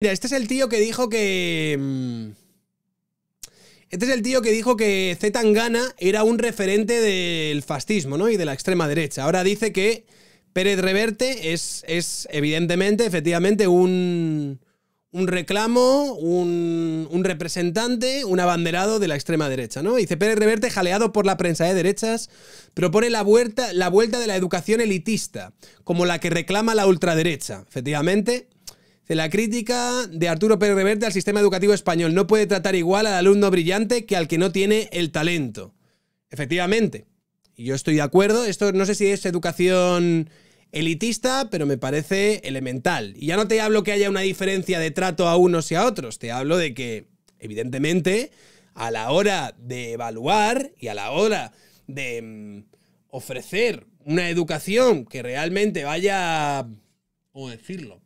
Mira, este es el tío que dijo que. Mm, este es el tío que dijo que era un referente del fascismo, ¿no? Y de la extrema derecha. Ahora dice que Pérez Reverte es, es evidentemente, efectivamente, un, un reclamo, un, un, representante, un abanderado de la extrema derecha, ¿no? Dice Pérez Reverte, jaleado por la prensa de derechas, propone la vuelta, la vuelta de la educación elitista, como la que reclama la ultraderecha. Efectivamente. La crítica de Arturo Pérez Reverte al sistema educativo español no puede tratar igual al alumno brillante que al que no tiene el talento. Efectivamente. Y yo estoy de acuerdo. Esto no sé si es educación elitista, pero me parece elemental. Y ya no te hablo que haya una diferencia de trato a unos y a otros. Te hablo de que, evidentemente, a la hora de evaluar y a la hora de mm, ofrecer una educación que realmente vaya... ¿Cómo decirlo?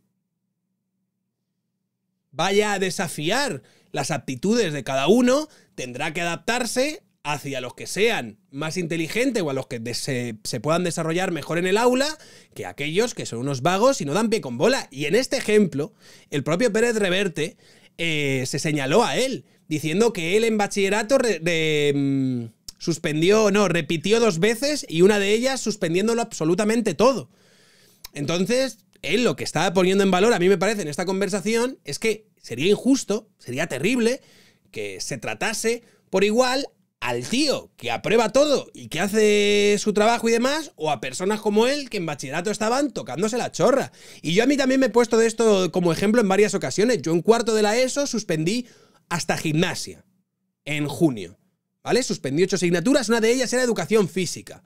vaya a desafiar las aptitudes de cada uno, tendrá que adaptarse hacia los que sean más inteligentes o a los que se, puedan desarrollar mejor en el aula que aquellos que son unos vagos y no dan pie con bola. Y en este ejemplo, el propio Pérez Reverte eh, se señaló a él, diciendo que él en bachillerato mm, suspendió, no, repitió dos veces y una de ellas suspendiéndolo absolutamente todo. Entonces, él lo que estaba poniendo en valor, a mí me parece, en esta conversación, es que sería injusto, sería terrible que se tratase por igual al tío que aprueba todo y que hace su trabajo y demás, o a personas como él que en bachillerato estaban tocándose la chorra. Y yo a mí también me he puesto de esto como ejemplo en varias ocasiones. Yo en cuarto de la ESO suspendí hasta gimnasia en junio. ¿Vale? Suspendí ocho asignaturas, una de ellas era educación física.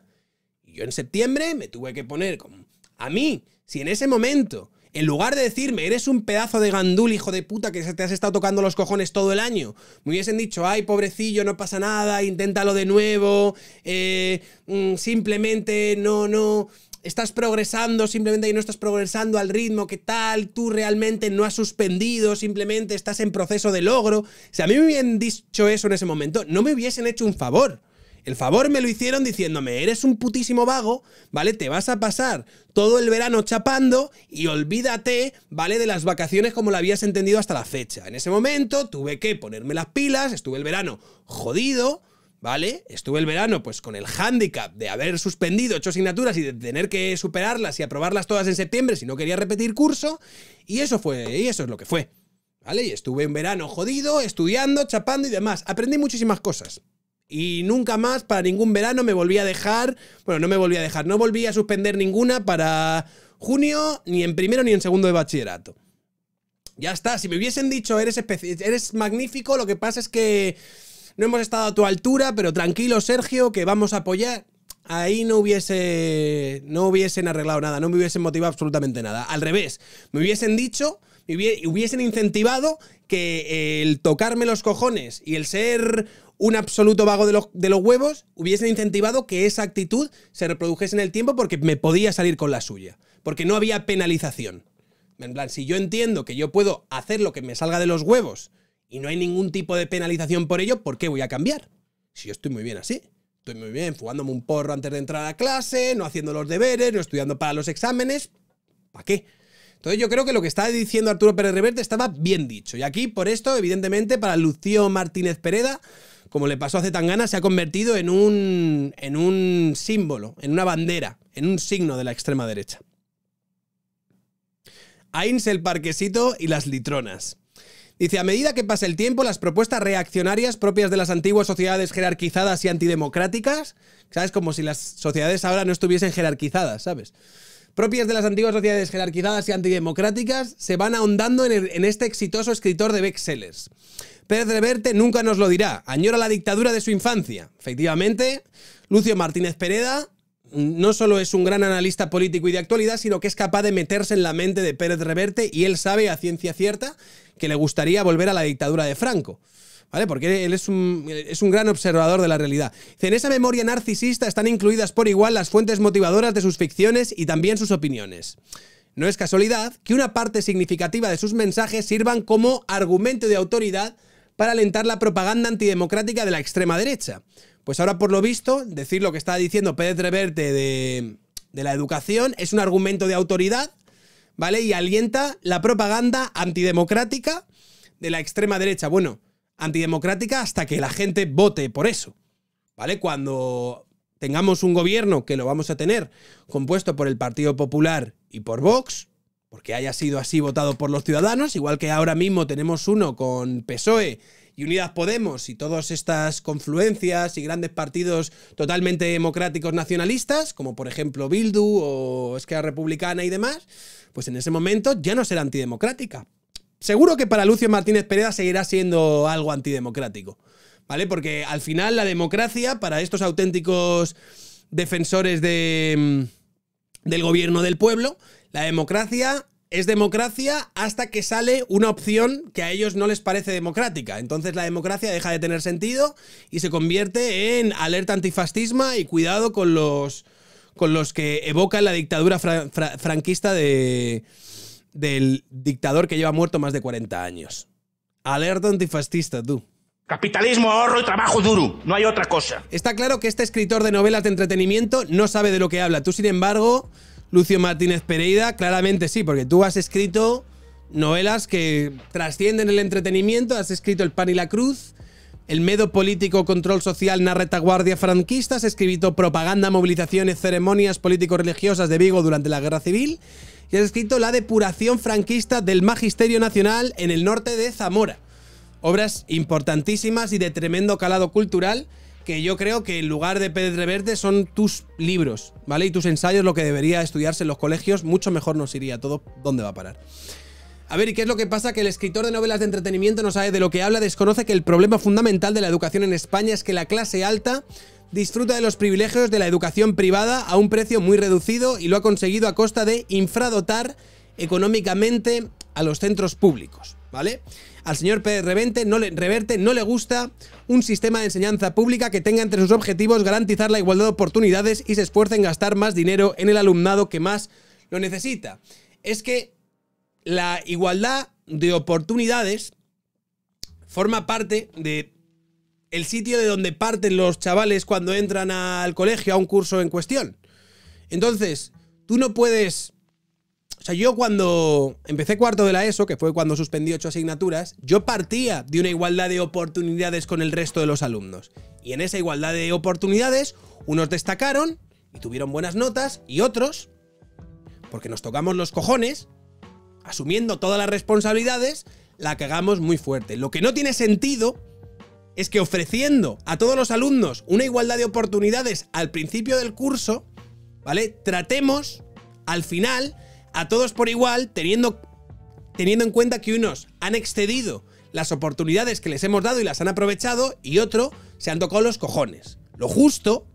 Y yo en septiembre me tuve que poner como a mí si en ese momento, en lugar de decirme, eres un pedazo de gandul, hijo de puta, que te has estado tocando los cojones todo el año, me hubiesen dicho, ay, pobrecillo, no pasa nada, inténtalo de nuevo, eh, mm, simplemente no, no, estás progresando, simplemente no estás progresando al ritmo que tal, tú realmente no has suspendido, simplemente estás en proceso de logro. Si a mí me hubiesen dicho eso en ese momento, no me hubiesen hecho un favor. El favor me lo hicieron diciéndome, eres un putísimo vago, ¿vale? Te vas a pasar todo el verano chapando y olvídate, ¿vale? De las vacaciones como lo habías entendido hasta la fecha. En ese momento tuve que ponerme las pilas, estuve el verano jodido, ¿vale? Estuve el verano pues con el hándicap de haber suspendido ocho asignaturas y de tener que superarlas y aprobarlas todas en septiembre si no quería repetir curso, y eso fue, y eso es lo que fue. ¿Vale? Y estuve un verano jodido, estudiando, chapando y demás. Aprendí muchísimas cosas. Y nunca más, para ningún verano, me volví a dejar. Bueno, no me volví a dejar, no volví a suspender ninguna para junio, ni en primero ni en segundo de bachillerato. Ya está, si me hubiesen dicho, eres, eres magnífico, lo que pasa es que no hemos estado a tu altura, pero tranquilo, Sergio, que vamos a apoyar. Ahí no hubiese. No hubiesen arreglado nada, no me hubiesen motivado absolutamente nada. Al revés, me hubiesen dicho y hubiesen incentivado que eh, el tocarme los cojones y el ser un absoluto vago de los, de los huevos, hubiesen incentivado que esa actitud se reprodujese en el tiempo porque me podía salir con la suya, porque no había penalización. En plan, si yo entiendo que yo puedo hacer lo que me salga de los huevos y no hay ningún tipo de penalización por ello, ¿por qué voy a cambiar? Si yo estoy muy bien así. Estoy muy bien fugándome un porro antes de entrar a clase, no haciendo los deberes, no estudiando para los exámenes. ¿Para qué? Entonces yo creo que lo que está diciendo Arturo Pérez Reverte estaba bien dicho. Y aquí, por esto, evidentemente, para Lucio Martínez Pereda, como le pasó hace tan ganas, se ha convertido en un, en un símbolo, en una bandera, en un signo de la extrema derecha. Ains el parquesito y las litronas. Dice, a medida que pasa el tiempo, las propuestas reaccionarias propias de las antiguas sociedades jerarquizadas y antidemocráticas, ¿sabes? Como si las sociedades ahora no estuviesen jerarquizadas, ¿sabes? propias de las antiguas sociedades jerarquizadas y antidemocráticas, se van ahondando en, este exitoso escritor de bestsellers. Pérez Reverte nunca nos lo dirá, añora la dictadura de su infancia. Efectivamente, Lucio Martínez Pereda no solo es un gran analista político y de actualidad, sino que es capaz de meterse en la mente de Pérez Reverte y él sabe a ciencia cierta que le gustaría volver a la dictadura de Franco. ¿Vale? Porque él es un, es un gran observador de la realidad. En esa memoria narcisista están incluidas por igual las fuentes motivadoras de sus ficciones y también sus opiniones. No es casualidad que una parte significativa de sus mensajes sirvan como argumento de autoridad para alentar la propaganda antidemocrática de la extrema derecha. Pues ahora, por lo visto, decir lo que está diciendo Pérez Reverte de, de la educación es un argumento de autoridad ¿vale? Y alienta la propaganda antidemocrática de la extrema derecha. Bueno, antidemocrática hasta que la gente vote por eso, ¿vale? Cuando tengamos un gobierno que lo vamos a tener compuesto por el Partido Popular y por Vox, porque haya sido así votado por los ciudadanos, igual que ahora mismo tenemos uno con PSOE y Unidas Podemos y todas estas confluencias y grandes partidos totalmente democráticos nacionalistas, como por ejemplo Bildu o Esquerra Republicana y demás, pues en ese momento ya no será antidemocrática. Seguro que para Lucio Martínez Pereda seguirá siendo algo antidemocrático, ¿vale? Porque al final la democracia para estos auténticos defensores de, mm, del gobierno del pueblo, la democracia es democracia hasta que sale una opción que a ellos no les parece democrática. Entonces la democracia deja de tener sentido y se convierte en alerta antifascisma y cuidado con los, con los que evocan la dictadura franquista de, del dictador que lleva muerto más de 40 años. Alerta antifascista, tú. Capitalismo, ahorro y trabajo duro. No hay otra cosa. Está claro que este escritor de novelas de entretenimiento no sabe de lo que habla. Tú, sin embargo, Lucio Martínez Pereira? Claramente sí, porque tú has escrito novelas que trascienden el entretenimiento, has escrito El pan y la cruz, El medo político, control social, una retaguardia franquista, has escrito Propaganda, movilizaciones, ceremonias político-religiosas de Vigo durante la Guerra Civil y has escrito La depuración franquista del Magisterio Nacional en el norte de Zamora. Obras importantísimas y de tremendo calado cultural que yo creo que en lugar de Verde son tus libros, ¿vale? Y tus ensayos, lo que debería estudiarse en los colegios, mucho mejor nos iría todo. ¿Dónde va a parar? A ver, ¿y qué es lo que pasa? Que el escritor de novelas de entretenimiento no sabe de lo que habla, desconoce que el problema fundamental de la educación en España es que la clase alta disfruta de los privilegios de la educación privada a un precio muy reducido y lo ha conseguido a costa de infradotar económicamente a los centros públicos, ¿vale? Al señor Pérez Reverte no, le, no le gusta un sistema de enseñanza pública que tenga entre sus objetivos garantizar la igualdad de oportunidades y se esfuerce en gastar más dinero en el alumnado que más lo necesita. Es que la igualdad de oportunidades forma parte de el sitio de donde parten los chavales cuando entran al colegio a un curso en cuestión. Entonces, tú no puedes o sea, yo cuando empecé cuarto de la ESO, que fue cuando suspendí ocho asignaturas, yo partía de una igualdad de oportunidades con el resto de los alumnos. Y en esa igualdad de oportunidades, unos destacaron y tuvieron buenas notas, y otros, porque nos tocamos los cojones, asumiendo todas las responsabilidades, la cagamos muy fuerte. Lo que no tiene sentido es que ofreciendo a todos los alumnos una igualdad de oportunidades al principio del curso, ¿vale? Tratemos al final a todos por igual, teniendo, teniendo en cuenta que unos han excedido las oportunidades que les hemos dado y las han aprovechado y otro se han tocado los cojones. Lo justo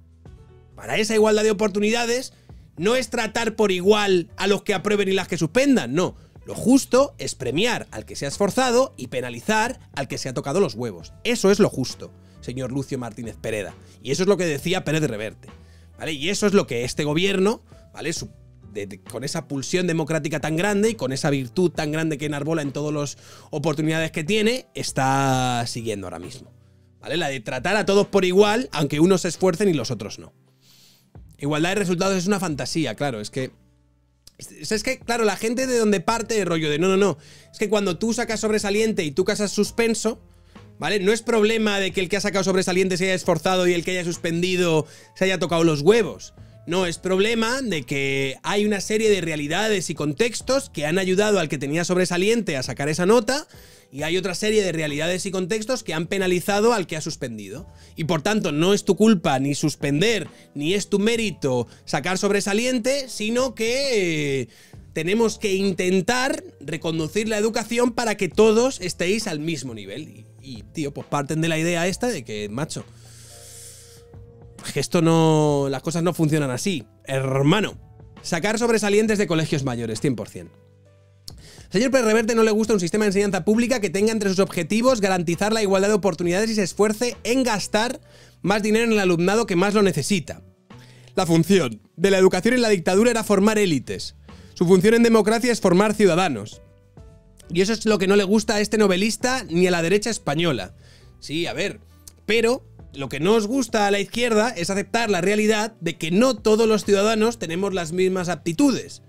para esa igualdad de oportunidades no es tratar por igual a los que aprueben y las que suspendan, no. Lo justo es premiar al que se ha esforzado y penalizar al que se ha tocado los huevos. Eso es lo justo, señor Lucio Martínez Pereda. Y eso es lo que decía Pérez Reverte. ¿Vale? Y eso es lo que este gobierno, ¿vale? con esa pulsión democrática tan grande y con esa virtud tan grande que enarbola en todas las oportunidades que tiene, está siguiendo ahora mismo. ¿Vale? La de tratar a todos por igual, aunque unos se esfuercen y los otros no. Igualdad de resultados es una fantasía, claro, es que es que, claro, la gente de donde parte el rollo de no, no, no. Es que cuando tú sacas sobresaliente y tú casas suspenso, ¿vale? No es problema de que el que ha sacado sobresaliente se haya esforzado y el que haya suspendido se haya tocado los huevos. No, es problema de que hay una serie de realidades y contextos que han ayudado al que tenía sobresaliente a sacar esa nota y hay otra serie de realidades y contextos que han penalizado al que ha suspendido. Y por tanto, no es tu culpa ni suspender, ni es tu mérito sacar sobresaliente, sino que eh, tenemos que intentar reconducir la educación para que todos estéis al mismo nivel. Y, tío, pues parten de la idea esta de que, macho, esto no. Las cosas no funcionan así, hermano. Sacar sobresalientes de colegios mayores, 100%. Señor Pérez Reverte no le gusta un sistema de enseñanza pública que tenga entre sus objetivos garantizar la igualdad de oportunidades y se esfuerce en gastar más dinero en el alumnado que más lo necesita. La función de la educación en la dictadura era formar élites. Su función en democracia es formar ciudadanos. Y eso es lo que no le gusta a este novelista ni a la derecha española. Sí, a ver, pero lo que no os gusta a la izquierda es aceptar la realidad de que no todos los ciudadanos tenemos las mismas aptitudes,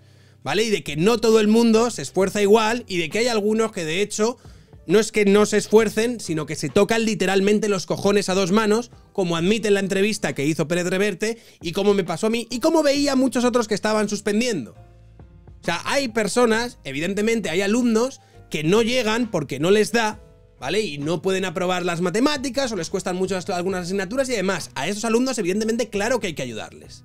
¿vale? Y de que no todo el mundo se esfuerza igual y de que hay algunos que de hecho no es que no se esfuercen, sino que se tocan literalmente los cojones a dos manos, como admite en la entrevista que hizo Pérez Reverte y como me pasó a mí y como veía a muchos otros que estaban suspendiendo. O sea, hay personas, evidentemente hay alumnos que no llegan porque no les da ¿vale? Y no pueden aprobar las matemáticas o les cuestan mucho algunas asignaturas y además a esos alumnos evidentemente claro que hay que ayudarles.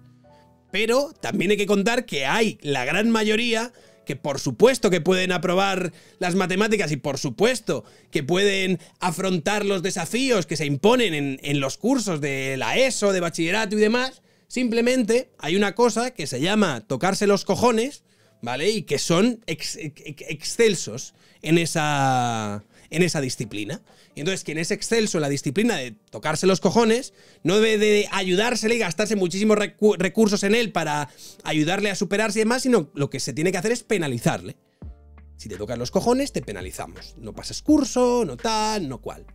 Pero también hay que contar que hay la gran mayoría que por supuesto que pueden aprobar las matemáticas y por supuesto que pueden afrontar los desafíos que se imponen en, los cursos de la ESO, de bachillerato y demás. Simplemente hay una cosa que se llama tocarse los cojones, ¿vale? Y que son excelsos en esa en esa disciplina. Y entonces quien es excelso en la disciplina de tocarse los cojones, no debe de ayudársele y gastarse muchísimos recursos en él para ayudarle a superarse y demás, sino lo que se tiene que hacer es penalizarle. Si te tocas los cojones, te penalizamos. No pasas curso, no tal, no cual.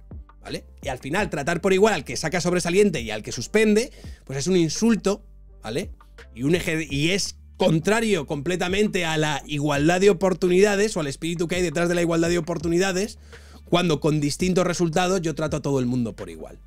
¿Vale? Y al final, tratar por igual al que saca sobresaliente y al que suspende, pues es un insulto, ¿vale? Y, un eje y es contrario completamente a la igualdad de oportunidades o al espíritu que hay detrás de la igualdad de oportunidades, cuando con distintos resultados yo trato a todo el mundo por igual.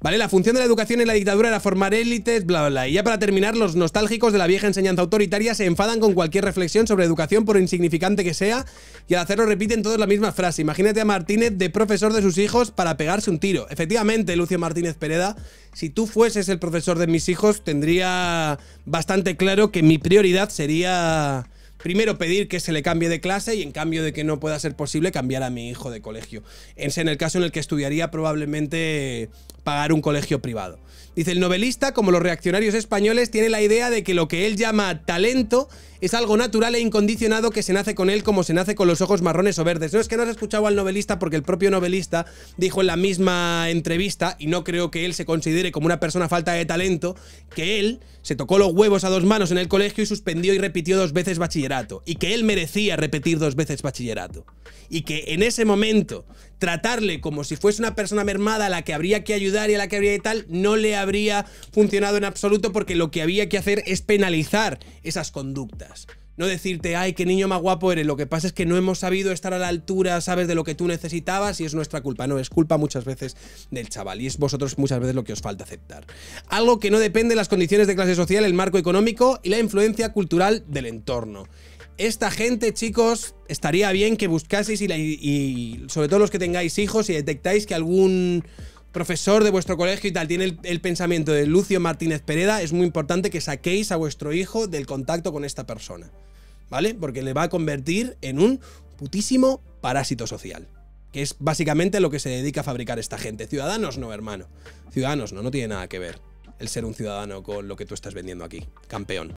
¿Vale? La función de la educación en la dictadura era formar élites, bla, bla, bla. Y ya para terminar, los nostálgicos de la vieja enseñanza autoritaria se enfadan con cualquier reflexión sobre educación, por insignificante que sea, y al hacerlo repiten todos la misma frase. Imagínate a Martínez de profesor de sus hijos para pegarse un tiro. Efectivamente, Lucio Martínez Pereda, si tú fueses el profesor de mis hijos, tendría bastante claro que mi prioridad sería primero pedir que se le cambie de clase y en cambio de que no pueda ser posible cambiar a mi hijo de colegio. en el caso en el que estudiaría probablemente pagar un colegio privado. Dice, el novelista, como los reaccionarios españoles, tiene la idea de que lo que él llama talento es algo natural e incondicionado que se nace con él como se nace con los ojos marrones o verdes. No es que no has escuchado al novelista porque el propio novelista dijo en la misma entrevista, y no creo que él se considere como una persona falta de talento, que él se tocó los huevos a dos manos en el colegio y suspendió y repitió dos veces bachillerato, y que él merecía repetir dos veces bachillerato, y que en ese momento tratarle como si fuese una persona mermada a la que habría que ayudar y a la que habría y tal, no le habría funcionado en absoluto porque lo que había que hacer es penalizar esas conductas. No decirte, ay, qué niño más guapo eres, lo que pasa es que no hemos sabido estar a la altura, sabes, de lo que tú necesitabas y es nuestra culpa. No, es culpa muchas veces del chaval y es vosotros muchas veces lo que os falta aceptar. Algo que no depende de las condiciones de clase social, el marco económico y la influencia cultural del entorno esta gente, chicos, estaría bien que buscaseis y, sobre todo los que tengáis hijos y detectáis que algún profesor de vuestro colegio y tal tiene el, el, pensamiento de Lucio Martínez Pereda, es muy importante que saquéis a vuestro hijo del contacto con esta persona, ¿vale? Porque le va a convertir en un putísimo parásito social, que es básicamente lo que se dedica a fabricar esta gente. Ciudadanos no, hermano. Ciudadanos no, no tiene nada que ver el ser un ciudadano con lo que tú estás vendiendo aquí, campeón.